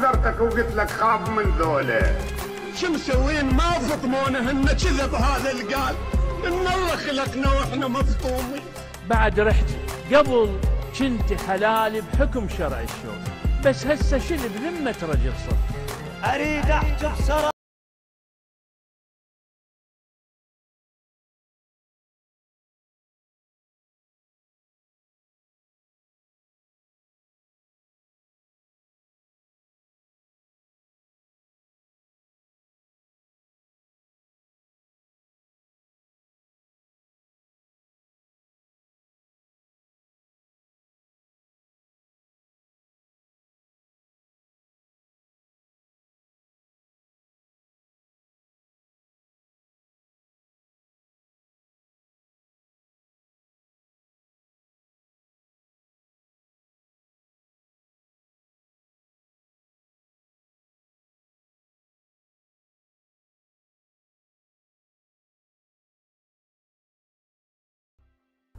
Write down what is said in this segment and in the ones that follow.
حضرتك وقلت لك خاف من ذولا شو مسوين ما هن كذب هذا القال ان الله خلقنا واحنا مفطومين بعد رحت قبل كنت حلال بحكم شرع الشوك بس هسه شنو بذمه رجل صرت اريد احجب سرا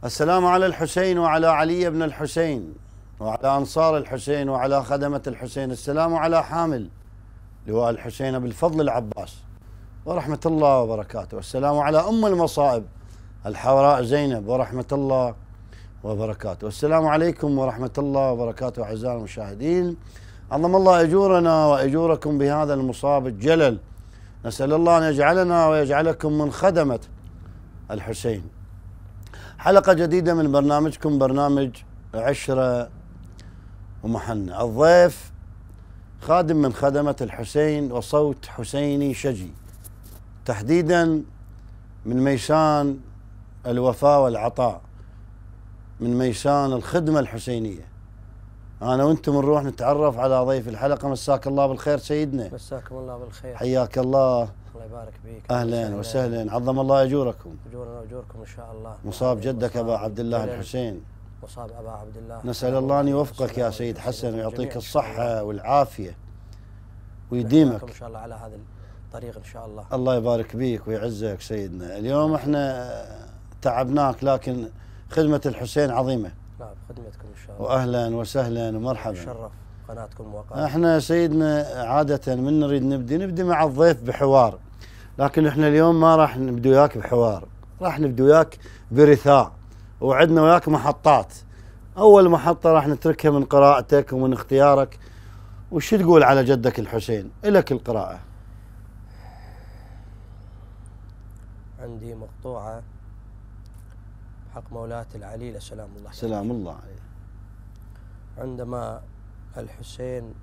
السلام على الحسين وعلى علي بن الحسين وعلى أنصار الحسين وعلى خدمة الحسين السلام على حامل لواء الحسين بالفضل العباس ورحمة الله وبركاته والسلام على أم المصائب الحوراء زينب ورحمة الله وبركاته والسلام عليكم ورحمة الله وبركاته أعزائي المشاهدين عظم الله أجورنا وأجوركم بهذا المصاب الجلل نسأل الله أن يجعلنا ويجعلكم من خدمة الحسين حلقة جديدة من برنامجكم برنامج عشرة ومحنة الضيف خادم من خدمة الحسين وصوت حسيني شجي تحديدا من ميسان الوفاء والعطاء من ميسان الخدمة الحسينية أنا وأنتم نروح نتعرف على ضيف الحلقة مساك الله بالخير سيدنا مساكم الله بالخير حياك الله الله يبارك بيك اهلا وسهلا عظم الله اجوركم اجورنا واجوركم ان شاء الله مصاب جدك ابا عبد الله الحسين مصاب ابا عبد الله نسال الله ان يوفقك يا سيد حسن ويعطيك الصحه والعافيه ويديمك ان شاء الله على هذا الطريق ان شاء الله الله يبارك بيك ويعزك سيدنا اليوم احنا تعبناك لكن خدمه الحسين عظيمه نعم خدمتكم ان شاء الله واهلا وسهلا ومرحبا شرف قناتكم وقناتكم احنا سيدنا عاده من نريد نبدي نبدي مع الضيف بحوار لكن احنا اليوم ما راح نبدا وياك بحوار راح نبدا وياك برثاء وعدنا وياك محطات اول محطه راح نتركها من قراءتك ومن اختيارك وش تقول على جدك الحسين الك القراءه عندي مقطوعه حق مولاتي العليله سلام الله عليه سلام الله عليه عندما الحسين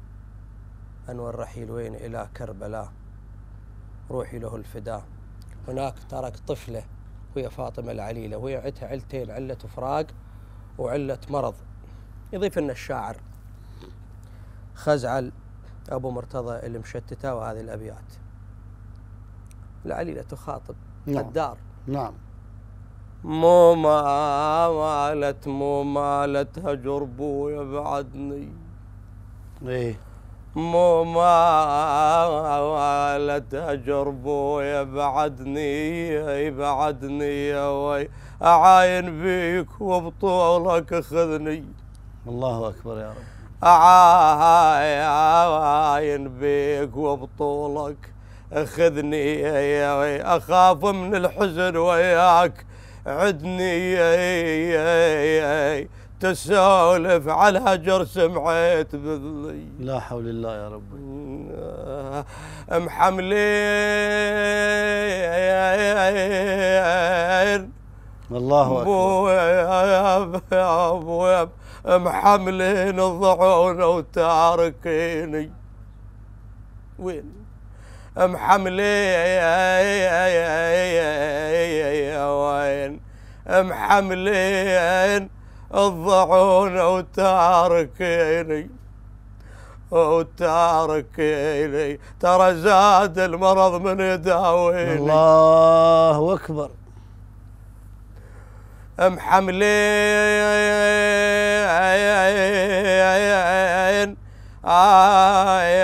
أنور رحيل وين الى كربلاء روحي له الفداء هناك ترك طفله وهي فاطمة العليلة وهي عتها علتين علة فراق وعلة مرض يضيف لنا الشاعر خزعل أبو مرتضى اللي مشتته وهذه الأبيات العليلة تخاطب نعم. الدار نعم مو مالت مو مالت هجر بويا بعدني ايه ما لا تجربوا يبعدني يبعدني يا وي أعاين بيك وبطولك خذني الله أكبر يا رب أعاين بيك وبطولك خذني يا وي أخاف من الحزن وياك عدني يا تسولف على هجر سمعت بالضي لا حول الله يا ربي محملين الله اكبر ابويا ابويا محملين الضعونة وتاركيني وين محملين محملين الضعون وتاركيني وتاركيني ترى زاد المرض من يداويني الله أكبر محملين آي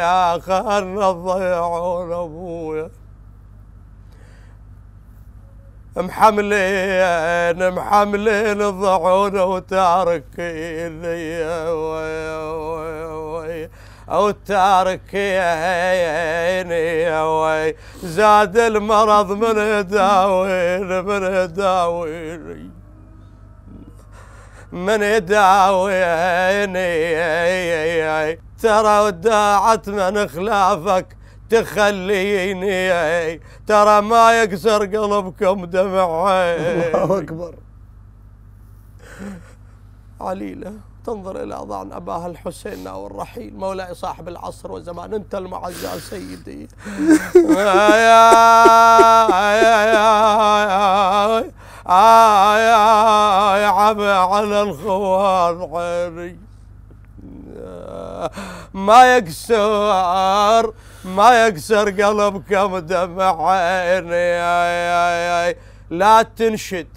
آخرنا الضيعون أبويا محملين محملين الضعونة وتاركين او تاركيني زاد المرض من داوين من داوين من يداويني ترى وداعت من خلافك تخليني ترى ما يكسر قلبكم دمع الله أكبر عليلة تنظر إلى اضعن أباها الحسين والرحيل مولاي صاحب العصر والزمان أنت المعزى سيدي يا على الخوان عيني ما يكسر ما يكسر قلبكم دمع عيني لا تنشد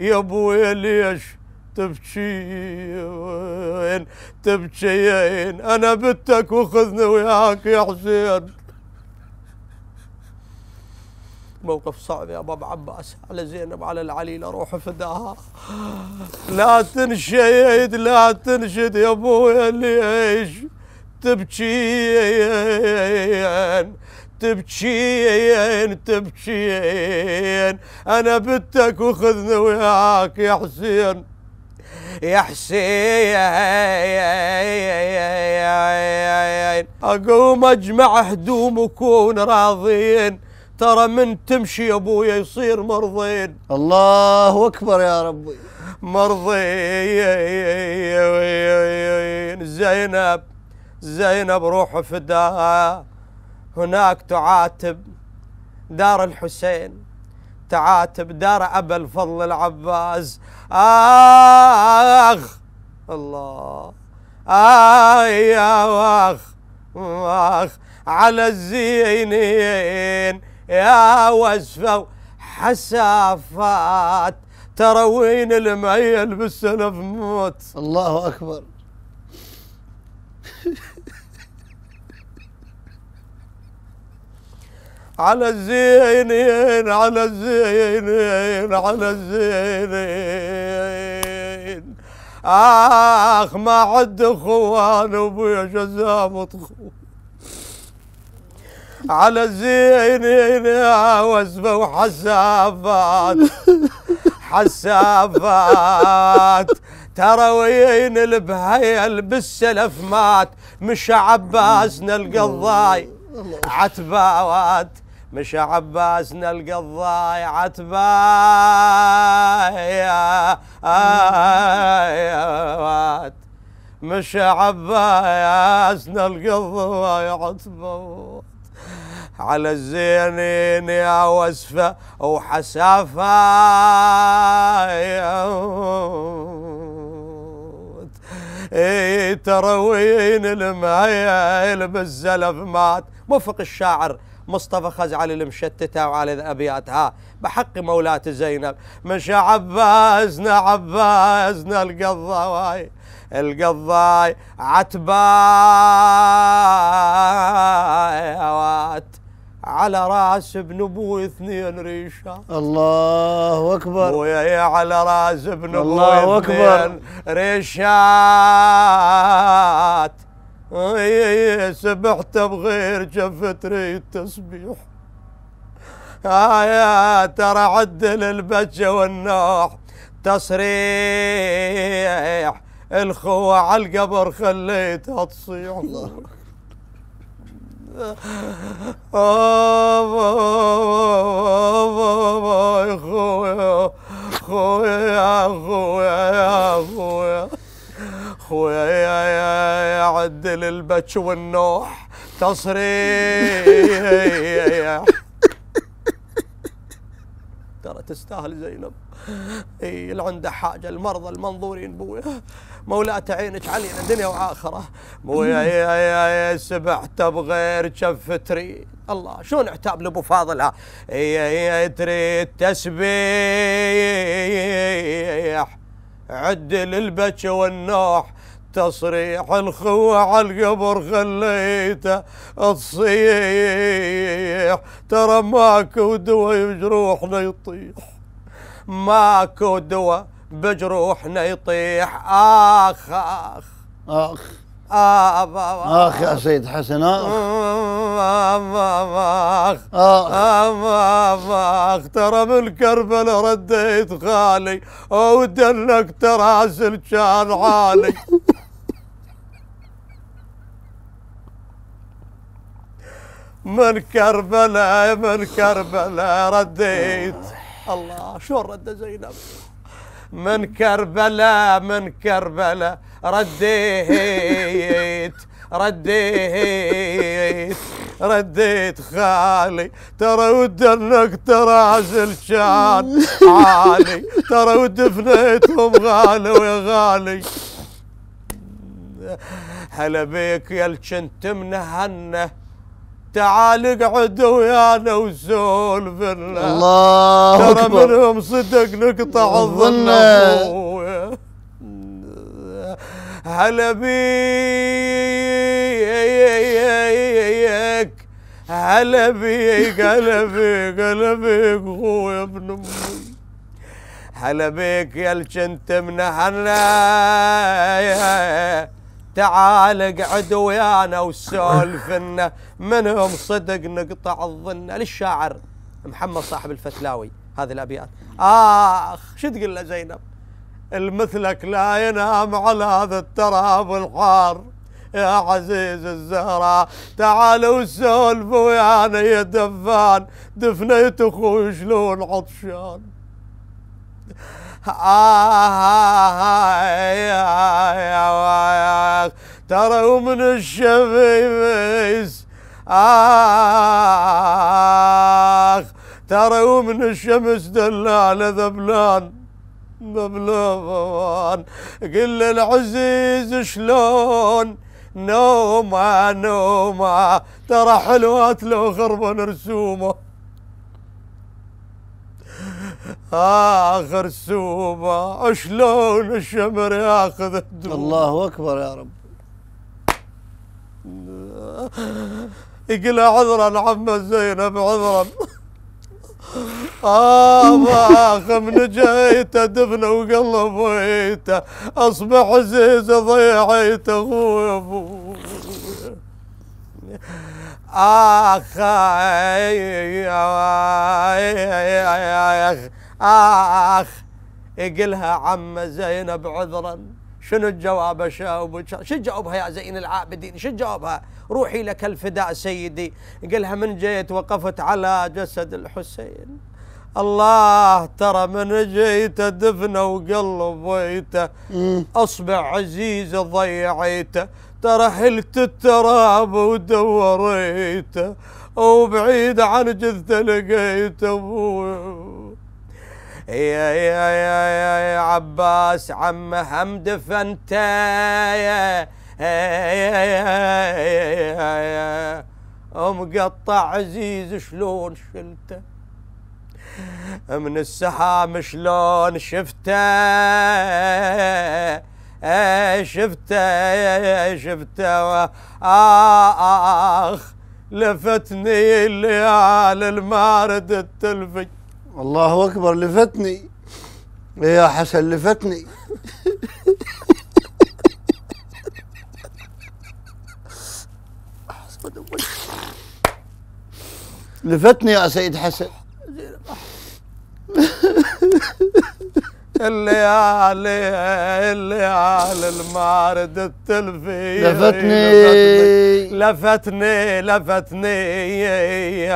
يا ابوي ليش تبكين تبكين انا بتك وخذني وياك يا حسين موقف صعب يا ابو عباس على زينب على العلي اروح فداها لا تنشد لا تنشد يا ابويا ليش تبكيين تبكيين تبكيين انا بتك وخذني وياك يا حسين يا حسين اقوم اجمع هدومك ونراضين ترى من تمشي يا ابويا يصير مرضين الله اكبر يا ربي مرضين زينب زينب روح فداها هناك تعاتب دار الحسين تعاتب دار ابا الفضل العباس اخ الله اي اخ اخ على الزينين يا وزفه حسافات تروين المعيل بالسلف موت الله اكبر على الزينين على الزينين على الزينين اخ ما عد اخوان ابويا جزام اخوان على زيننا وزبة وحسافات حسافات ترى وين البهيل بالسلف مات مش عباسنا القضاي عتباوات مش عباسنا القضاي عتباوات مش عباسنا القضاي عتباوات على الزينين يا وسفة وحسافة اي تروين المهيل بالزلف مات موفق الشاعر مصطفى خزعلي المشتتة وعلى أبياتها بحق مولاة زينب مشى عباسنا عباسنا القضاي القضاي عتباي على راس ابن ابوي اثنين ريشه الله اكبر ويا على راس ابن الله اكبر ريشات إيه، سبحت بغير جفت ري التسبيح يا آية ترى عدل البجة والنوح تصريح الخوة على القبر خليتها تصيح الله خويا خويا يا خويا يا خويا خويا يا يا يا عدل البتش والنوح تصريح ترى تستاهل زينب اي اللي عنده حاجه المرضى المنظورين بويا مولاة عينك علينا الدنيا وآخرة ويا يا يا يا سبحت بغير شف تريد الله شلون عتاب لابو فاضل ها يا يا تريد تسبيح عدل للبش والنوح تصريح الخوة على القبر خليته تصيح ترى ماكو دواء يجروحنا يطيح ماكو دواء بجروحنا يطيح آخ آخ آخ آخ يا سيد حسن آخ آخ آخ آخ ترى من كربلاء رديت غالي ودلك تراسل كان عالي من كربلاء من كربلاء رديت آه. الله شلون رده زينب من كربلاء من كربلاء رديت رديت رديت خالي ترى ودنك تراس شان عالي ترى ودفنيتهم غالي ويا غالي هلا بيك يا الجنت منهنه تعال اقعد ويانا وسولف الله ترى منهم صدق نقطع الظن هلا بيك هلا بيك هلا بيك هلا بيك هو يا ابن امي هلا بيك يا الجنت منحنا تعال اقعد ويانا وسولفنا منهم صدق نقطع الظن للشاعر محمد صاحب الفتلاوي هذه الابيات اخ شو تقول له زينب المثلك لا ينام على هذا التراب الحار يا عزيز الزهراء تعالوا وسولف ويانا يا دفان دفنيت اخوي شلون عطشان ترى ومن الشمس آخ ترى ومن الشمس دلالة ذبلان ذبلان قل العزيز شلون نومه نومه ترى حلوات لو خربن رسومه اخر سوبه اشلون الشمر ياخذ الدم الله اكبر يا رب اقلع عذرا عم زينب عذرا آه آخ من دفن دفنه ويت أصبح عزيز ضيعيته أخوي أبوي آخ آخ يقلها عم زينب عذرا شنو الجواب اشاوبك شو جاوبها يا زين العابدين شو جاوبها روحي لك الفداء سيدي قلها من جيت وقفت على جسد الحسين الله ترى من جيته دفنه وقلبيته اصبع عزيز ضيعيته ترحلت التراب ودوريته وبعيد عن جثة لقيت ابوي يا يا يا يا, يا عباس عم هم دفنت يا يا يا يا يا يا مقطع عزيز شلون شلته من السحام شلون شفته شفته شفته آخ لفتني الليالي المارد تلفج الله أكبر لفتني يا حسن لفتني لفتني يا سيد حسن اللي علي اللي على المعرض التلفي لفتني لفتني لفتني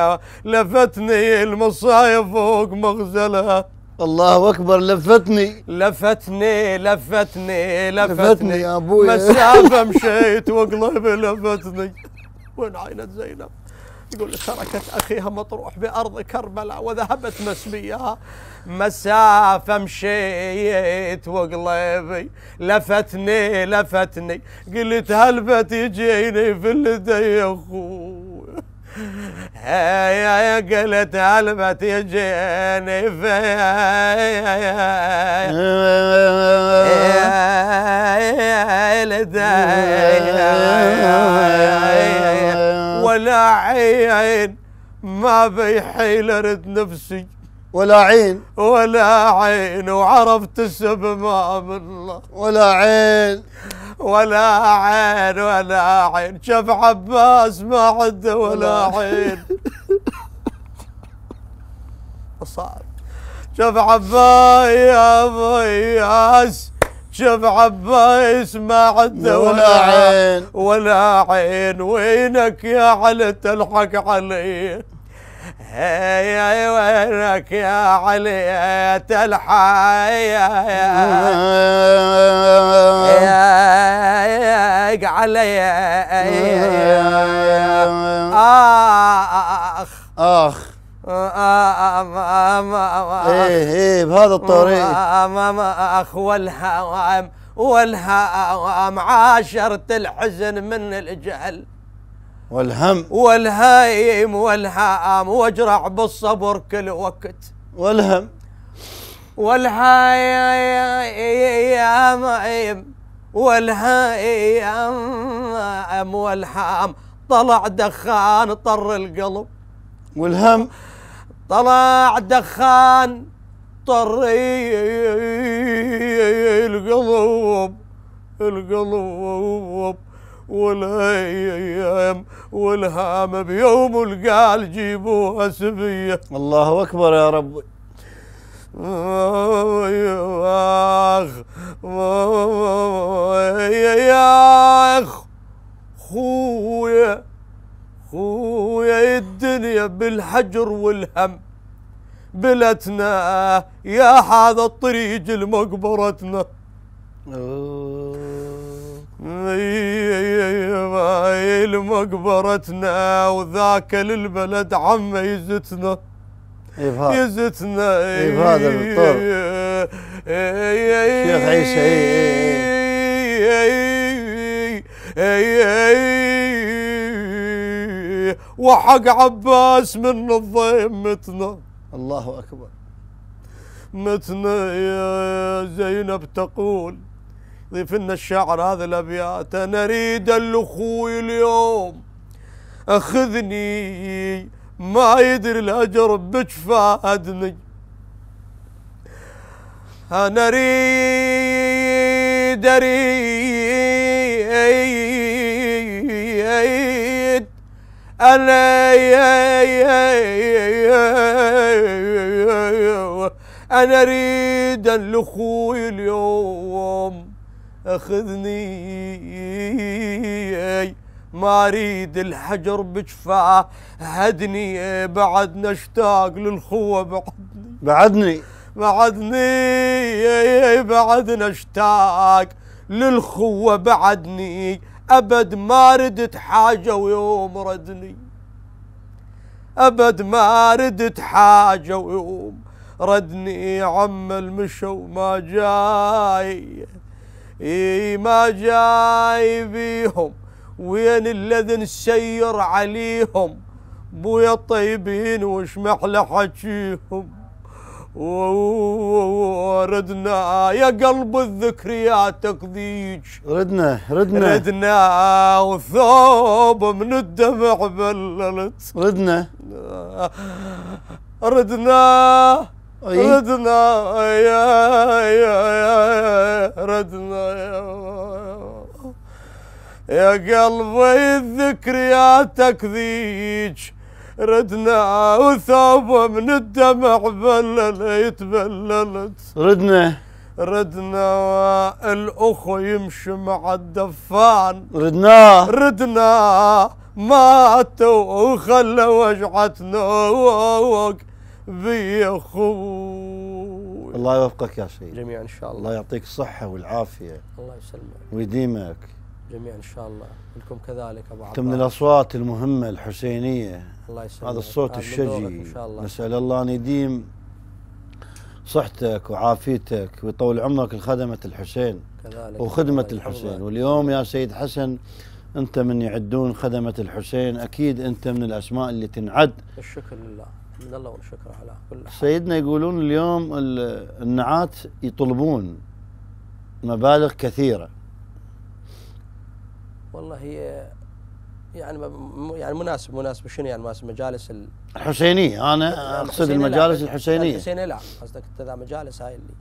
لفتني المصايف فوق مغزلها الله اكبر لفتني لفتني لفتني لفتني يا ابوي مسافه مشيت وقلبي لفتني وين عينت زينب يقول تركت أخيها مطروح بأرض كربلاء وذهبت مسميها مسافة مشيت وقلبي لفتني لفتني قلت هل بتجيني في اللي يا أخوي يا قلت هل بتجيني في يا ولا عين ما بيحيل ارد نفسي ولا عين ولا عين وعرفت السبب من الله ولا عين ولا عين ولا عين شف عباس ما عنده ولا عين صعب شف عباس يا ابو شف عباس ما عنده ولا عين ولا عين وينك يا علي تلحق علي هي وينك يا علي تلحق علي اخ اخ ايه ايه بهذا الطريق اخو والهام والهام عاشرت الحزن من الجهل والهم والهيم والهام واجرع بالصبر كل وقت والهم والهيم والهيم والهام طلع دخان طر القلب والهم طلع دخان طري القلوب القلوب والهيام والهام بيوم القال جيبوها سبية الله أكبر يا رب يا اخ خويا ويا الدنيا بالحجر والهم بلتنا يا هذا الطريق لمقبرتنا لمقبرتنا وذاك للبلد عمه يزتنا يزتنا هذا بالطرب شيخ عيسى إيه، إيه. وحق عباس من الضيم متنا الله أكبر متنا يا زينب تقول ضيف لنا الشاعر هذا الأبيات أنا أريد الأخوي اليوم أخذني ما يدري الأجر بجفادني أنا أريد أريد أنا أنا أريد لأخوي اليوم أخذني ما أريد الحجر بجفاه هدني بعدنا اشتاق للخوة بعدني بعدني بعدني بعدنا اشتاق للخوة بعدني أبد ما ردت حاجة ويوم ردني أبد ما ردت حاجة ويوم ردني عم المشو ما جاي إي ما جاي بيهم وين الذي نسير عليهم بويا الطيبين وش محلى حجيهم وردنا يا قلب الذكريات تقضيك ردنا ردنا ردنا والثوب من الدمع بللت ردنا ردنا أي. ردنا يا يا يا ردنا يا يا قلبي الذكريات تكذيج ردنا وثوب من الدمع بلل يتبللت ردنا ردنا الاخو يمشي مع الدفان ردنا ردنا ماتوا وخلوا وجعت نوك بي اخوي الله يوفقك يا سيدي جميعا ان شاء الله الله يعطيك الصحه والعافيه الله يسلمك ويديمك جميع ان شاء الله لكم كذلك ابو عبد من الاصوات المهمه الحسينيه الله يسلمك هذا الصوت الشجي نسال الله ان يديم صحتك وعافيتك ويطول عمرك لخدمه الحسين كذلك وخدمه كذلك. الحسين واليوم يا سيد حسن انت من يعدون خدمه الحسين اكيد انت من الاسماء اللي تنعد الشكر لله من الله والشكر على كل حال. سيدنا يقولون اليوم النعات يطلبون مبالغ كثيره والله هي يعني يعني مناسب مناسب شنو يعني مناسب مجالس الحسينيه انا اقصد المجالس الحسينيه الحسينيه لا قصدك انت مجالس هاي اللي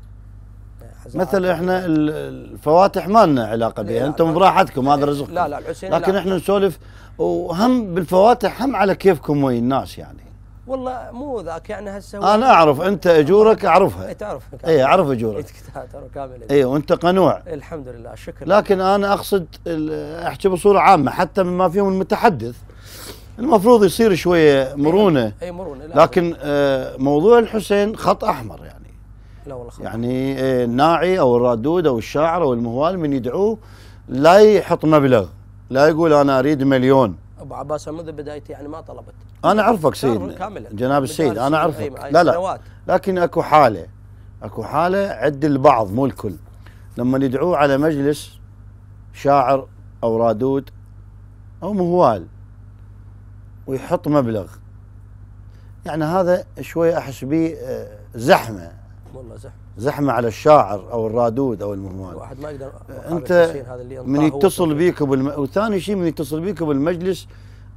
يعني مثل احنا الفواتح ما لنا علاقه بها انتم براحتكم هذا رزقكم لا لا الحسين لكن لا. احنا نسولف وهم بالفواتح هم على كيفكم ويا الناس يعني والله مو ذاك يعني هسه انا اعرف انت اجورك اعرفها اي تعرفها اي اعرف اجورك إيه، كامل اي وانت قنوع الحمد لله شكرا لكن انا اقصد احكي بصوره عامه حتى مما فيهم المتحدث المفروض يصير شويه إيه، مرونه اي مرونه لكن آه، موضوع الحسين خط احمر يعني لا والله يعني إيه، الناعي او الرادود او الشاعر او المهوال من يدعوه لا يحط مبلغ لا يقول انا اريد مليون ابو عباس منذ بدايتي يعني ما طلبت انا اعرفك سيد جناب السيد انا اعرفك لا لا لكن اكو حاله اكو حاله عد البعض مو الكل لما يدعوه على مجلس شاعر او رادود او مهوال ويحط مبلغ يعني هذا شوي احس به آه، زحمه والله زحمه زحمه على الشاعر او الرادود او المهمال واحد ما يقدر انت من يتصل بيك بالم... وثاني شيء من يتصل بيك بالمجلس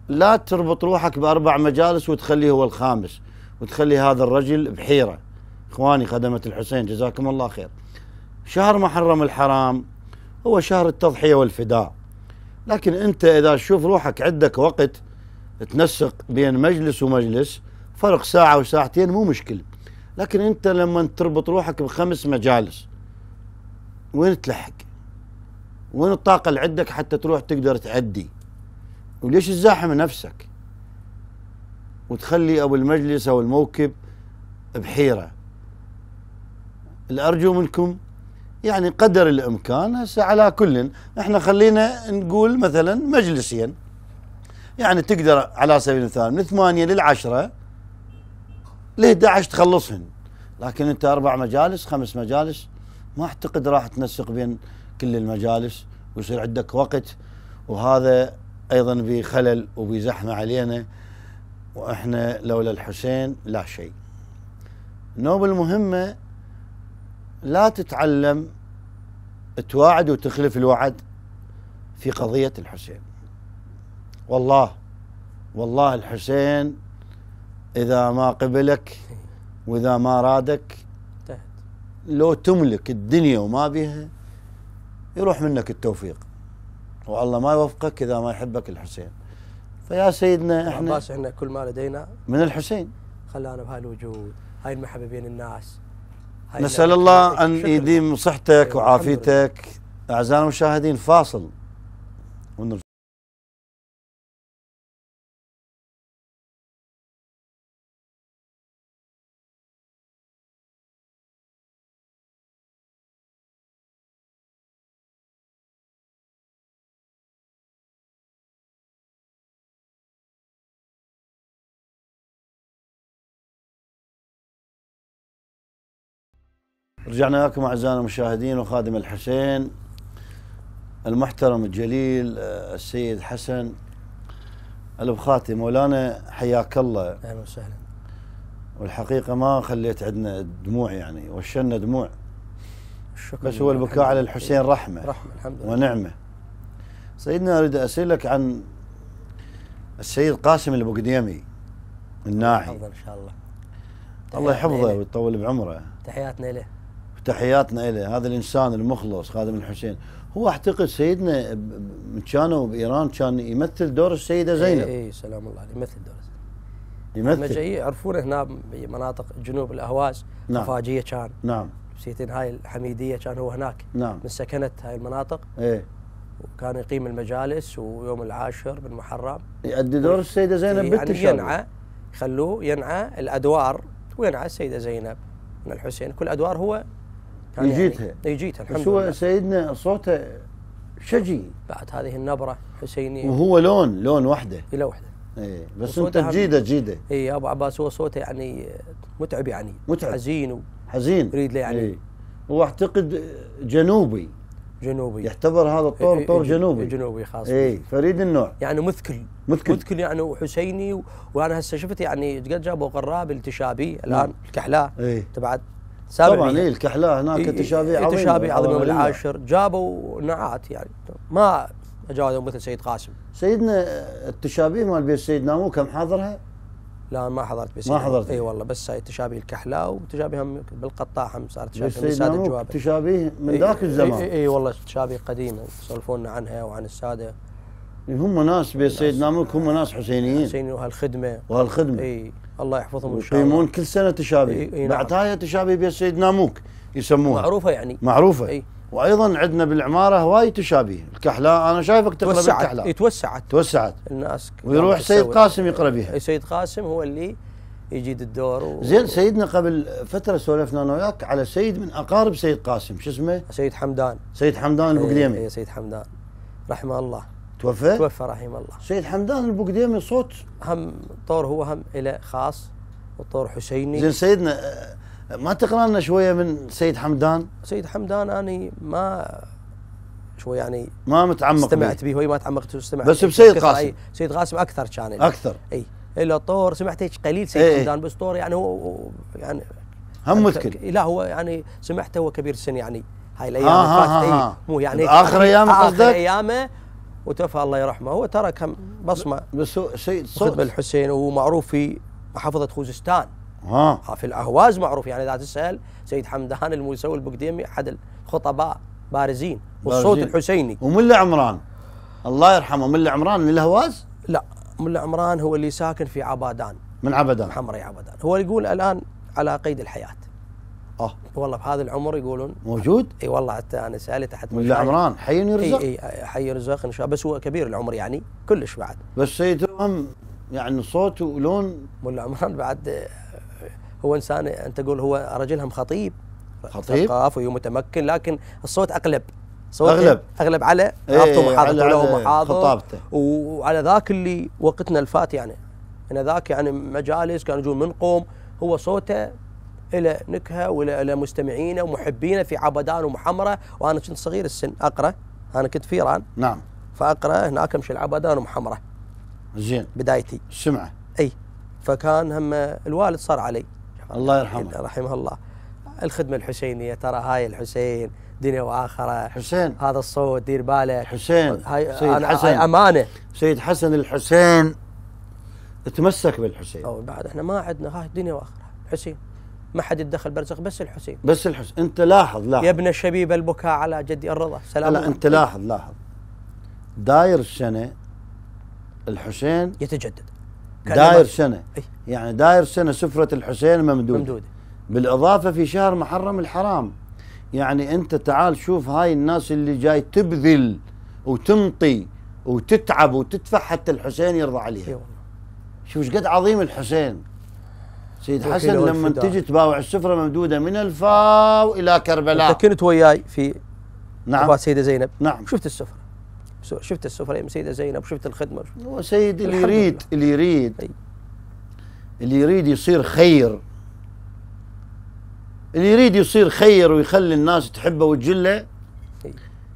لا تربط روحك باربع مجالس وتخليه هو الخامس وتخلي هذا الرجل بحيره اخواني خدمه الحسين جزاكم الله خير شهر محرم الحرام هو شهر التضحيه والفداء لكن انت اذا تشوف روحك عندك وقت تنسق بين مجلس ومجلس فرق ساعه وساعتين مو مشكله لكن انت لما تربط روحك بخمس مجالس وين تلحق وين الطاقة اللي عندك حتى تروح تقدر تعدي وليش تزاحم نفسك وتخلي أبو المجلس أو الموكب بحيرة الأرجو منكم يعني قدر الإمكان هسه على كل احنا خلينا نقول مثلا مجلسيا يعني تقدر على سبيل المثال من ثمانية للعشرة ليه داعش تخلصهن لكن انت اربع مجالس خمس مجالس ما اعتقد راح تنسق بين كل المجالس ويصير عندك وقت وهذا ايضا بخلل وبزحمه علينا واحنا لولا الحسين لا شيء. نوب المهمه لا تتعلم تواعد وتخلف الوعد في قضيه الحسين. والله والله الحسين إذا ما قبلك وإذا ما رادك لو تملك الدنيا وما بيها يروح منك التوفيق والله ما يوفقك إذا ما يحبك الحسين فيا سيدنا احنا عباس احنا كل ما لدينا من الحسين خلانا بهاي الوجود هاي المحبه بين الناس نسال الله ان يديم صحتك وعافيتك اعزائنا المشاهدين فاصل رجعنا لكم اعزائنا المشاهدين وخادم الحسين المحترم الجليل آه، السيد حسن البخاتي مولانا حياك الله اهلا وسهلا والحقيقه ما خليت عندنا دموع يعني وشنا دموع الشكر بس هو البكاء على الحسين رحمه رحمه الحمد لله ونعمه سيدنا اريد اسالك عن السيد قاسم البقديمي الناحي ان شاء الله الله يحفظه ويطول بعمره تحياتنا له تحياتنا له هذا الانسان المخلص خادم الحسين هو اعتقد سيدنا كانوا بايران كان يمثل دور السيده إيه، زينب اي إيه سلام الله عليه يمثل دور يمثل جاي يعرفونه هنا بمناطق جنوب الاهواز نعم فاجيه كان نعم سيتين هاي الحميديه كان هو هناك نعم من سكنت هاي المناطق ايه وكان يقيم المجالس ويوم العاشر بالمحرم يؤدي دور السيده زينب بنت إيه، يعني ينعى خلوه ينعى الادوار وينعى السيده زينب من الحسين كل ادوار هو يعني يجيتها يجيتها الحمد بس هو لله. سيدنا صوته شجي بعد هذه النبره حسينيه وهو لون لون وحده الى وحده اي بس انت جيده جيده اي ابو عباس هو صوته يعني متعب يعني متعب حزين و حزين يريد له يعني إيه. هو اعتقد جنوبي جنوبي يعتبر هذا الطور إيه، إيه، طور جنوبي إيه، جنوبي خاص اي فريد النوع يعني مثكل مثكل مثكل يعني وحسيني وانا هسه شفت يعني قد جابوا قراب التشابي الان نعم. الكحلاء ايه تبعت سابع طبعا اي الكحلاء هناك إيه، إيه، تشابيع إيه، عظيم تشابيع عظيم من العاشر جابوا نعات يعني ما جوازهم مثل سيد قاسم سيدنا التشابيه مال بيت سيد نامو كم حاضرها؟ لا ما حضرت بس ما حضرت اي والله بس هاي تشابيه الكحلاء وتشابيه هم بالقطاع هم صارت تشابيه من الساده الجوابه تشابيه من ذاك الزمان اي, والله تشابيه قديمه يسولفون عنها وعن الساده هم ناس بيت سيدنا ملك هم ناس حسينيين حسيني وهالخدمه وهالخدمه اي الله يحفظهم ان شاء الله يقيمون كل سنه تشابي إيه إيه نعم. بعد هاي تشابي بيت سيدنا يسموها معروفه يعني معروفه إيه وايضا عندنا بالعماره هواي تشابي الكحلاء انا شايفك تقرا بالكحلاء توسعت توسعت الناس ويروح سيد قاسم يقرا بيها سيد قاسم هو اللي يجيد الدور و... زين سيدنا قبل فتره سولفنا انا وياك على سيد من اقارب سيد قاسم شو اسمه؟ سيد حمدان سيد حمدان البقديمي اي سيد حمدان رحمه الله توفى؟ توفى رحمه الله سيد حمدان البقديمي صوت هم طور هو هم إلى خاص وطور حسيني زين سيدنا ما تقرا لنا شويه من سيد حمدان؟ سيد حمدان اني ما شوي يعني ما متعمق استمعت به وي ما تعمقت استمعت بس بسيد قاسم سيد قاسم اكثر كان اكثر اي الا طور سمعت هيك قليل سيد ايه حمدان بس طور يعني هو يعني هم مذكر لا هو يعني سمعته هو كبير السن يعني هاي الايام آه, آه, آه, آه مو يعني اخر ايامه قصدك؟ اخر ايامه وتوفى الله يرحمه هو ترك بصمه بس سيد صوت الحسين وهو معروف في محافظه خوزستان ها آه، في الاهواز معروف يعني اذا تسال سيد حمدان الموسوي البقديمي احد الخطباء بارزين والصوت الحسيني الحسيني اللي عمران الله يرحمه اللي عمران من الاهواز؟ لا اللي عمران هو اللي ساكن في عبادان من عبدان حمري عبدان هو يقول الان على قيد الحياه اه والله بهذا العمر يقولون موجود؟ اي والله حتى انا سالته احد من عمران حي يرزق؟ اي اي حي يرزق ان شاء الله بس هو كبير العمر يعني كلش بعد بس سيد يعني صوت ولون ملا عمران بعد هو انسان انت تقول هو رجلهم خطيب خطيب ثقاف ومتمكن لكن الصوت اقلب صوت اغلب إيه؟ اغلب على إيه، رابطه محاضرته له محاضر خطابته وعلى ذاك اللي وقتنا الفات يعني انا ذاك يعني مجالس كانوا يجون من قوم هو صوته الى نكهه والى مستمعينا ومحبينا في عبدان ومحمره وانا كنت صغير السن اقرا انا كنت في ايران نعم فاقرا هناك امشي العبدان ومحمره زين بدايتي سمعه اي فكان هم الوالد صار علي الله يرحمه رحمه الله الخدمه الحسينيه ترى هاي الحسين دنيا واخره حسين هذا الصوت دير بالك حسين هاي سيد أنا حسن هاي امانه سيد حسن الحسين تمسك بالحسين او بعد احنا ما عندنا هاي دنيا واخره حسين ما حد يتدخل برزخ بس الحسين بس الحسين انت لاحظ لاحظ يا ابن الشبيب البكاء على جدي الرضا سلام لا انت لاحظ لاحظ داير السنه الحسين يتجدد داير سنه أي. يعني داير سنه سفره الحسين ممدوده ممدوده بالاضافه في شهر محرم الحرام يعني انت تعال شوف هاي الناس اللي جاي تبذل وتمطي وتتعب وتدفع حتى الحسين يرضى عليها شوف قد عظيم الحسين سيد حسن لما تجي تباوع السفرة ممدودة من الفاو إلى كربلاء أنت كنت وياي في نعم وفاة سيدة زينب نعم شفت السفرة شفت السفرة يا سيدة زينب شفت الخدمة هو سيد اللي يريد اللي يريد اللي يريد يصير خير اللي يريد يصير خير ويخلي الناس تحبه وتجله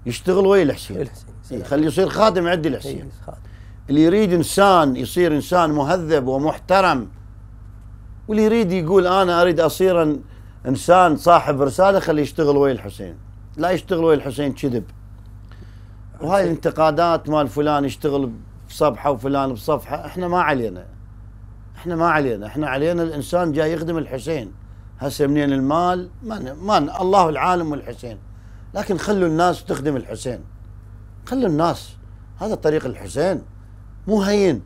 يشتغل ويا الحسين يخلي يصير خادم عند الحسين اللي يريد انسان يصير انسان مهذب ومحترم واللي يريد يقول انا اريد اصير انسان صاحب رساله خليه يشتغل ويا الحسين لا يشتغل ويا الحسين كذب وهاي الانتقادات مال فلان يشتغل بصفحه وفلان بصفحه احنا ما علينا احنا ما علينا احنا علينا الانسان جاي يخدم الحسين هسه منين المال ما ما الله العالم والحسين لكن خلوا الناس تخدم الحسين خلوا الناس هذا طريق الحسين مو هين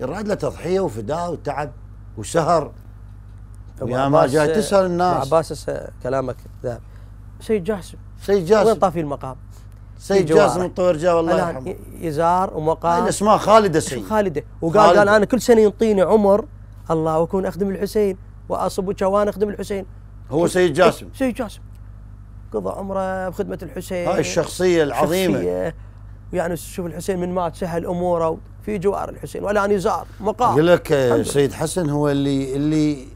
يراد له تضحيه وفداء وتعب وسهر يا ما جاي تسال الناس عباس كلامك ذا سيد جاسم سيد جاسم وين طافي المقام؟ سيد جاسم الطوير جاء والله يرحمه يزار ومقام الاسماء خالده سيد خالده وقال خالدة. قال انا كل سنه ينطيني عمر الله واكون اخدم الحسين واصب وشوان اخدم الحسين هو سيد جاسم إيه سيد جاسم قضى عمره بخدمه الحسين هاي الشخصيه العظيمه شخصية يعني شوف الحسين من مات سهل اموره في جوار الحسين ولا يزار مقام يقول لك سيد حسن هو اللي اللي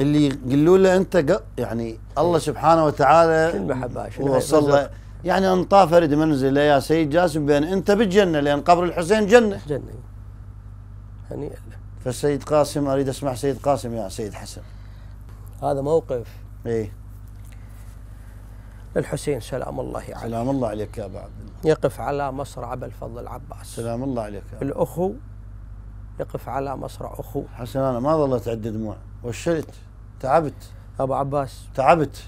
اللي يقولوا له انت يعني الله إيه. سبحانه وتعالى كلمه حباشه وصل له يعني طاف فرد منزله يا سيد جاسم بان انت بالجنه لان قبر الحسين جنه جنه هنيئا يعني فالسيد قاسم اريد اسمع سيد قاسم يا سيد حسن هذا موقف ايه للحسين سلام الله عليه سلام الله عليك يا ابا عبد الله يقف على مصرع ابا الفضل العباس سلام الله عليك يا الاخو يقف على مصرع اخوه حسن انا ما ظلت عد دموع وشلت تعبت ابو عباس تعبت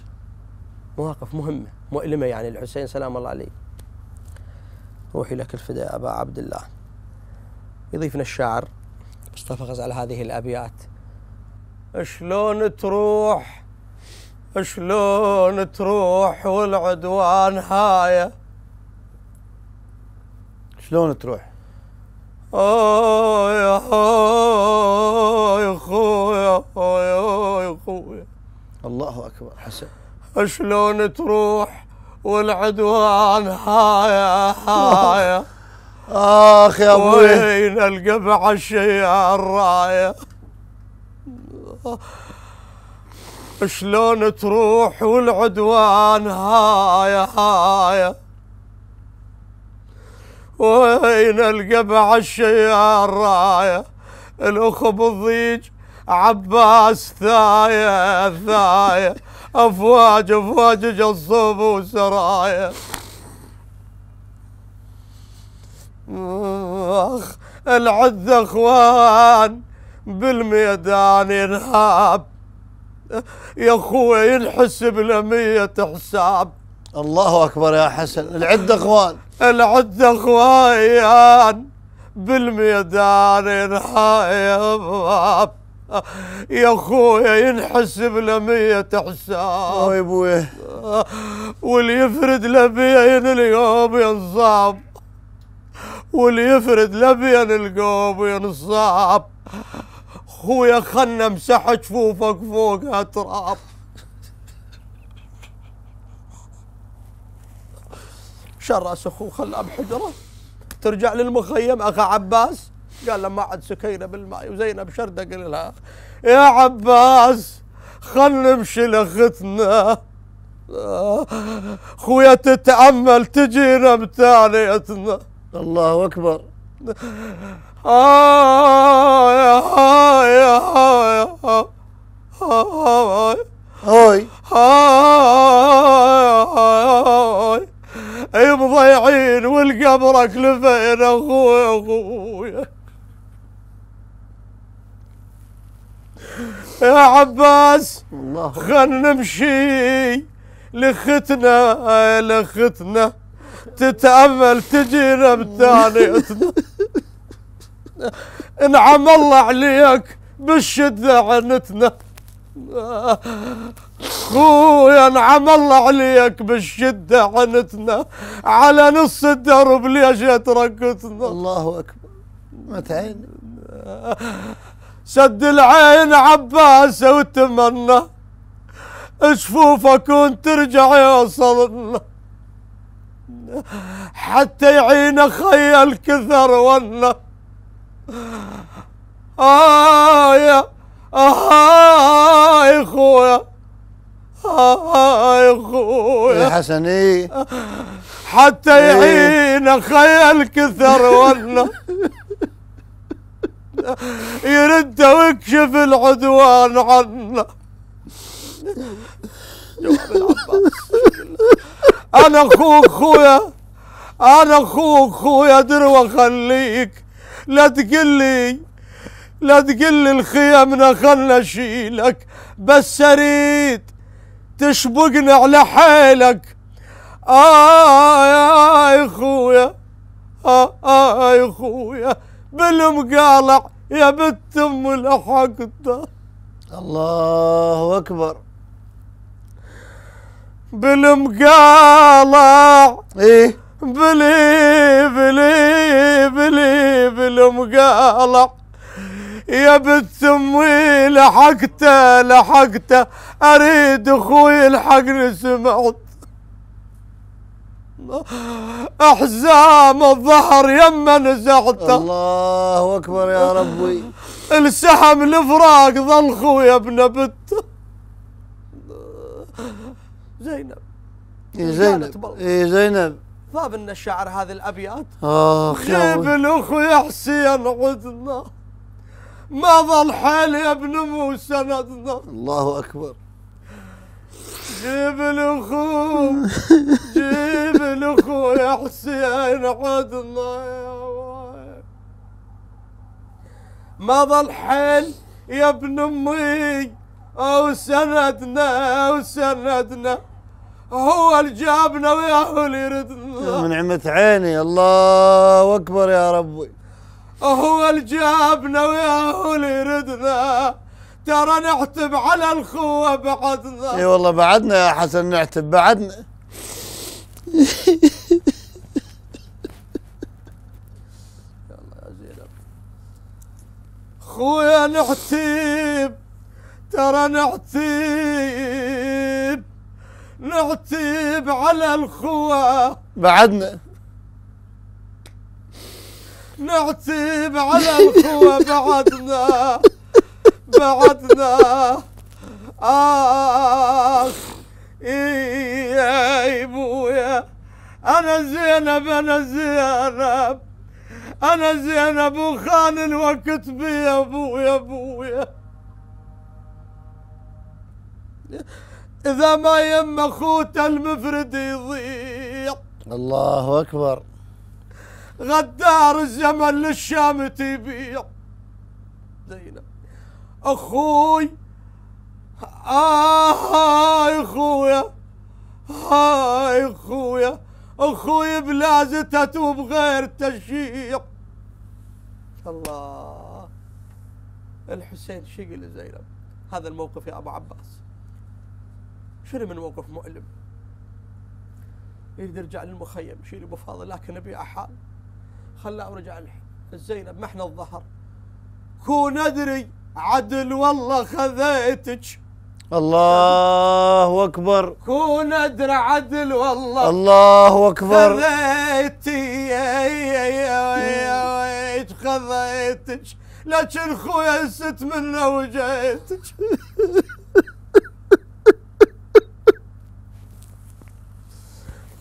مواقف مهمه مؤلمه يعني الحسين سلام الله عليه روحي لك الفداء يا ابا عبد الله يضيفنا الشاعر مصطفى غزال هذه الابيات شلون تروح شلون تروح والعدوان هايه شلون تروح آه، يا آه، يا آه، يا خويا الله أكبر حسن شلون تروح والعدوان هايا هايا آخ يا أبوي وين القبع الشيا الراية شلون تروح والعدوان هايا هايا وين القبع الشيار رايه الاخ بضيج عباس ثاية ثاية افواج افواج جصوب وسرايا اخ العد اخوان بالميدان ينهاب يا اخوي ينحسب لمية حساب الله أكبر يا حسن العدة أخوان العدة أخوان بالميدان ينحايب يا اخويا ينحسب له 100 حساب يا ابويا واللي يفرد لبين اليوم ينصاب واللي يفرد لبين القوم ينصاب خويا خلنا مسح جفوفك فوق اتراب شال راسه اخوه خلاه بحجره ترجع للمخيم اخا عباس قال لما عاد سكينه بالماء وزينب شرده قال لها يا عباس خل نمشي لاختنا خويا تتامل تجينا بتاليتنا الله اكبر آه يا هاي يا يا هاي هاي هاي اي مضيعين والقبر اكلفين اخوي اخوي يا عباس الله خلنا نمشي لختنا لختنا تتأمل تجينا بثانيتنا انعم الله عليك بالشدة عنتنا خويا انعم الله عليك بالشدة عنتنا على نص الدرب ليش تركتنا الله أكبر متعين سد العين عباس وتمنى شفوفك وانت ترجع يوصلنا حتى يعين خي الكثر ونا آه يا آه يا خويا آه، يا اخويا الحسن ايه حتى يعين خيال كثر والله يرد ويكشف العدوان عنا انا اخوك خويا انا اخوك خويا دروه خليك لا تقلي لا تقلي الخيام نخلنا اشيلك بس اريد تشبقنا على حيلك آه يا خويا آه, آه يا خويا بالمقالع يا بنت ام الحقده الله اكبر بالمقالع ايه بلي بلي بلي بالمقالع يا بنت امي لحقته لحقته اريد اخوي الحقني سمعت احزام الظهر يما نزعته الله اكبر يا ربي السحم الفراق ظل خويا ابن بنته زينب اي زينب اي زينب ما ان الشعر هذه الابيات اخ يا جيب الاخو يا حسين عدنا ما ظل حال يا ابن موسى نظر الله اكبر جيب الاخو جيب الاخو يا حسين عاد الله يا ما ظل حال يا ابن امي او سندنا او سندنا هو اللي جابنا وياه اللي يردنا من نعمة عيني الله اكبر يا ربي هو اللي جابنا ويا هو اللي يردنا ترى نعتب على الخوة بعدنا اي والله بعدنا يا حسن نعتب بعدنا خويا نعتب ترى نعتب نعتب على الخوة بعدنا نعتب على القوة بعدنا بعدنا آخ إيه يا أبويا أنا زينب أنا زينب أنا زينب وخان الوقت بي يا أبويا أبويا إذا ما يم أخوته المفرد يضيع الله أكبر غدار الزمن للشام تبيع زينب اخوي آه هاي اخويا هاي آه، اخويا اخوي بلازتت وبغير تشيع الله الحسين شقل زينب هذا الموقف يا ابو عباس شنو من موقف مؤلم يريد يرجع للمخيم يشيل ابو فاضل لكن ابي احال خلاه ورجع الزينب ما احنا الظهر كون ادري عدل والله خذيتك الله اكبر كون ادرى عدل والله الله اكبر خذيتي خذيتك لكن خويا ست منه وجيتك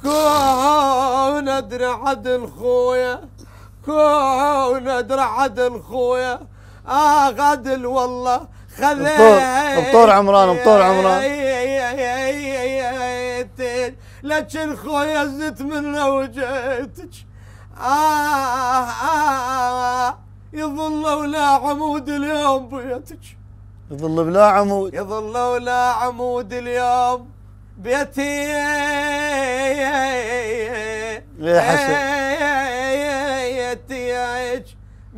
كون ادري عدل خويا وندرع عدل خويا اه غدل والله خليت مطور عمران مطور عمران لكن خويا زدت من وجهتك آه آه يظل ولا عمود اليوم بيتك يظل بلا عمود يظل ولا عمود اليوم بيتي يا حسن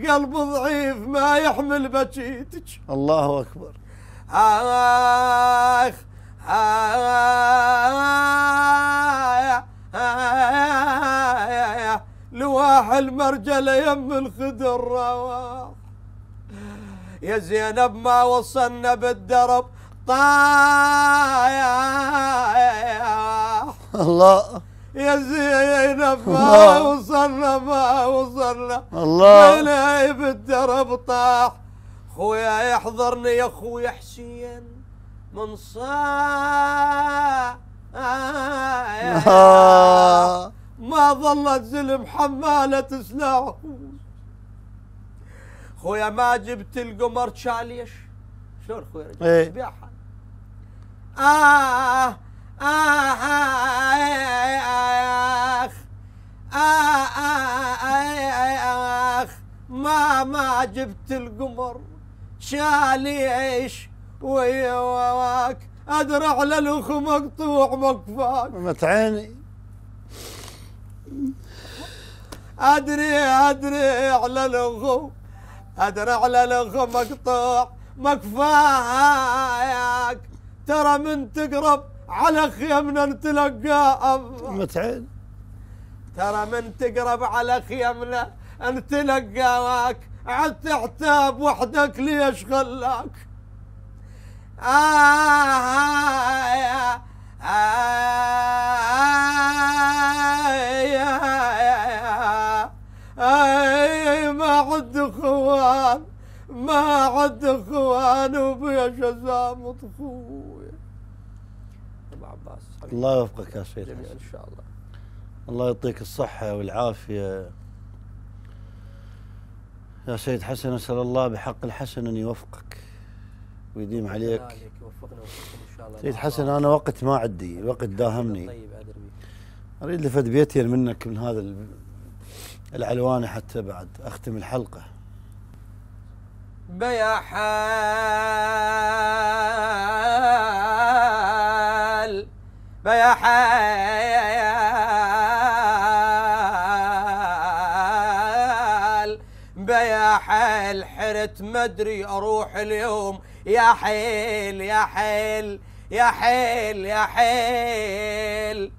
قلبه ضعيف ما يحمل بكيتك الله أكبر آخ آه، آه، آه، لواح المرجلة يم الخدر رواح يا زينب ما وصلنا بالدرب طايح الله يا زينب ما وصلنا ما وصلنا الله ليلي الدرب طاح خويا يحضرني يا خويا حسين من صاح آه. ما ظلت زلم حمالة سلاح خويا ما جبت القمر تشاليش شلون خويا رجعت ايه بيعها آه آخ آخ ما ما جبت القمر شاليش وياك أدرع للأخ مقطوع مكفاك متعيني أدري أدري على الأخو ادرع على الأخو مقطوع مكفاك ترى من تقرب على خيمنا نتلقى متعين ترى من تقرب على خيمنا نتلقاك عد تعتاب وحدك ليش خلاك آه آه آه آه ما عد اخوان ما عد اخوان وبيش زامط خوي حبيبي الله يوفقك يا شيخ جميل ان شاء الله الله يعطيك الصحة والعافية يا سيد حسن أسأل الله بحق الحسن أن يوفقك ويديم عليك سيد حسن أنا وقت ما عدي وقت داهمني طيب، أريد لفت بيتي منك من هذا العلوانة حتى بعد أختم الحلقة بيا حال بيا حال بيا حال حرت مدري اروح اليوم يا حيل يا حيل يا حيل يا حيل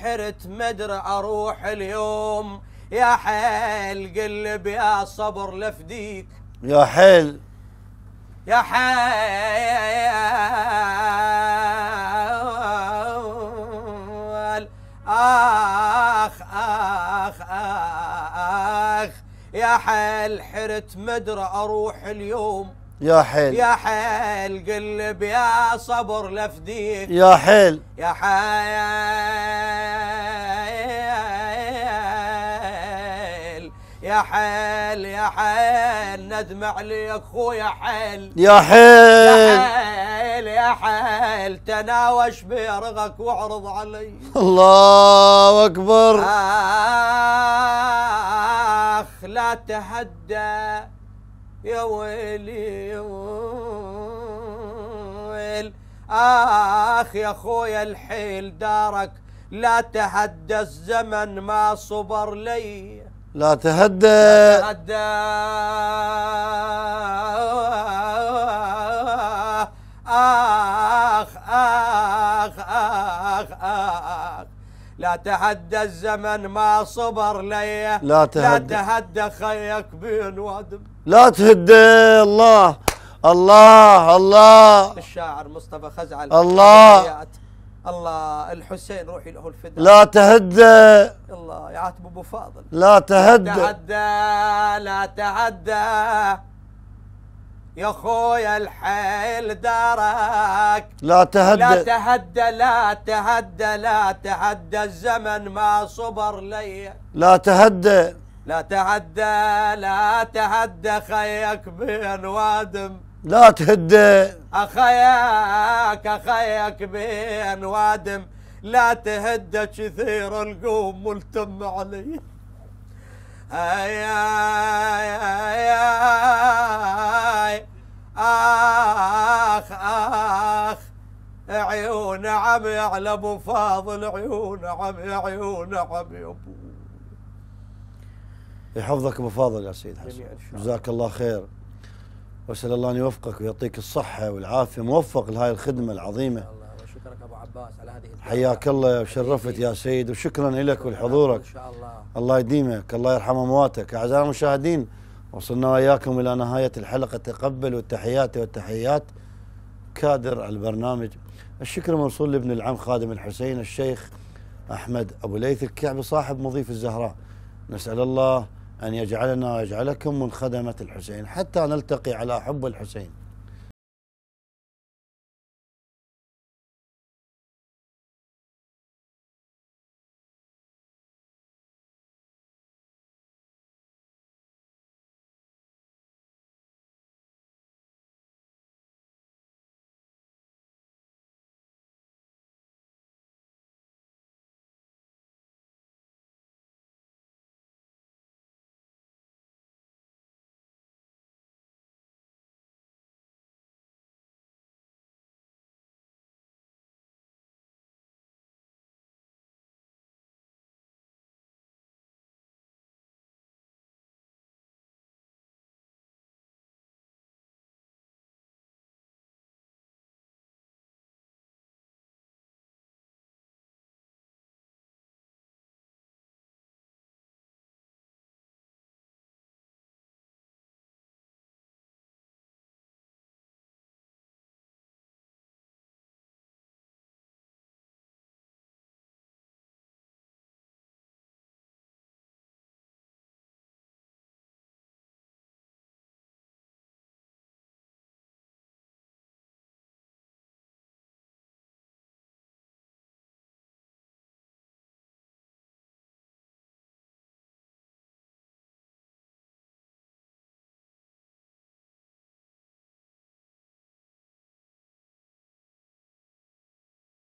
حرت مدري اروح اليوم يا حيل قلب يا صبر لفديك يا حيل يا حيل آخ آخ آخ يا حيل حرت مدري أروح اليوم يا حيل يا حيل قلب يا صبر لفديك يا حيل يا حيل يا حيل يا حيل ندم أخو يا حيل يا حيل, يا حيل حيل تناوش بيرغك واعرض علي الله أكبر آخ لا تهدى يا ويلي يا ويل آخ يا اخويا الحيل دارك لا تهدى الزمن ما صبر لي لا تهدى لا تهدى آخ آخ آخ آخ لا تهدى الزمن ما صبر ليه لا تهدى لا تهدى خيك بين وادم لا تهدى الله الله الله الشاعر مصطفى خزعل الله الله الحسين روحي له الفداء لا تهدى الله يعاتب ابو فاضل لا تهدى لا تهدى لا تهدى يا خويا الحيل دارك لا تهدى لا تهدى لا تهدى لا تهدى الزمن ما صبر لي لا تهدى لا تهدى لا تهدى خيك بين وادم لا تهدى اخياك اخيك بين وادم لا تهدى كثير القوم ملتم علي آخ آخ عيون عمي على أبو فاضل عيون عمي عيون عمي أبو يحفظك أبو فاضل يا سيد حسن جزاك الله خير واسال الله ان يوفقك ويعطيك الصحه والعافيه موفق لهذه الخدمه العظيمه الله وشكرك ابو عباس على هذه حياك الله وشرفت يا سيد وشكرا لك ولحضورك ان شاء الله الله يديمك الله يرحم أمواتك أعزائي المشاهدين وصلنا وإياكم إلى نهاية الحلقة تقبلوا التحيات والتحيات كادر البرنامج الشكر موصول لابن العم خادم الحسين الشيخ أحمد أبو ليث الكعبي صاحب مضيف الزهراء نسأل الله أن يجعلنا ويجعلكم من خدمة الحسين حتى نلتقي على حب الحسين